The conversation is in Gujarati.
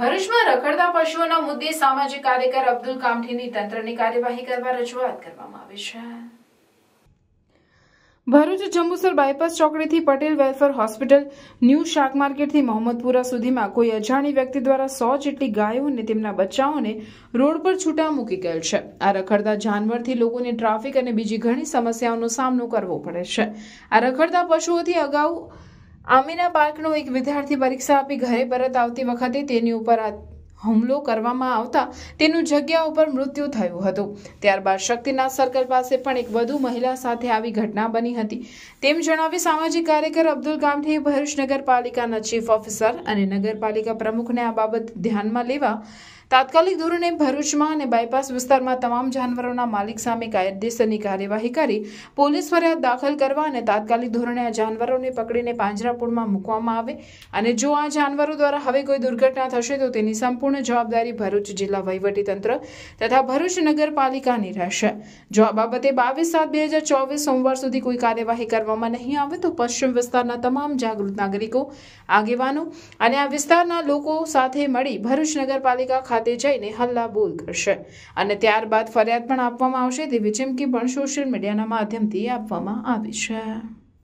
ભરૂચમાં રખડતા પશુઓના મુદ્દે સામાજિક કાર્યકર અબ્દુલ કામઠીની તંત્રની કાર્યવાહી કરવા રજૂઆત કરવામાં આવી છે ભરૂચ જંબુસર બાયપાસ ચોકડીથી પટેલ વેલફેર હોસ્પિટલ ન્યૂ શાક માર્કેટથી મોહમ્મદપુરા સુધીમાં કોઈ અજાણી વ્યક્તિ દ્વારા સો જેટલી ગાયો અને તેમના બચ્ચાઓને રોડ પર છૂટા મૂકી ગયેલ છે આ રખડતા જાનવરથી લોકોને ટ્રાફિક અને બીજી ઘણી સમસ્યાઓનો સામનો કરવો પડે છે આ રખડતા પશુઓથી અગાઉ આમીના બાળકનો એક વિદ્યાર્થી પરીક્ષા આપી ઘરે પરત આવતી વખતે તેની ઉપર હુમલો કરવામાં આવતા તેનું જગ્યા ઉપર મૃત્યુ થયું હતું ત્યારબાદ શક્તિનાથ સર્કલ પાસે પણ એક વધુ મહિલા સાથે આવી ઘટના બની હતી તેમ જણાવી સામાજિક કાર્યકર અબ્દુલ ગામઠીએ ભરૂચ નગરપાલિકાના ચીફ ઓફિસર અને નગરપાલિકા પ્રમુખને આ બાબત ધ્યાનમાં લેવા તાત્કાલિક ધોરણે ભરૂચમાં અને બાયપાસ વિસ્તારમાં તમામ જાનવરોના માલિક સામે કાયદેસરની કાર્યવાહી કરી પોલીસ ફરિયાદ દાખલ કરવા અને તાત્કાલિક ધોરણે આ જાનવરોને પકડીને પાંજરાપોળમાં મૂકવામાં આવે અને જો આ જાનવરો દ્વારા હવે કોઈ દુર્ઘટના થશે તો તેની સંપૂર્ણ જવાબદારી ભરૂચ જિલ્લા વહીવટીતંત્ર તથા ભરૂચ નગરપાલિકાની રહેશે જો આ બાબતે બાવીસ સાત બે હજાર ચોવીસ સોમવાર સુધી કોઈ કાર્યવાહી કરવામાં નહીં આવે તો પશ્ચિમ વિસ્તારના તમામ જાગૃત નાગરિકો આગેવાનો અને આ વિસ્તારના લોકો સાથે મળી ભરૂચ નગરપાલિકા ખાતે ખાતે જઈને હલ્લાબોલ કરશે અને ત્યારબાદ ફરિયાદ પણ આપવામાં આવશે તેવી ચીમકી પણ સોશિયલ મીડિયાના માધ્યમથી આપવામાં આવી છે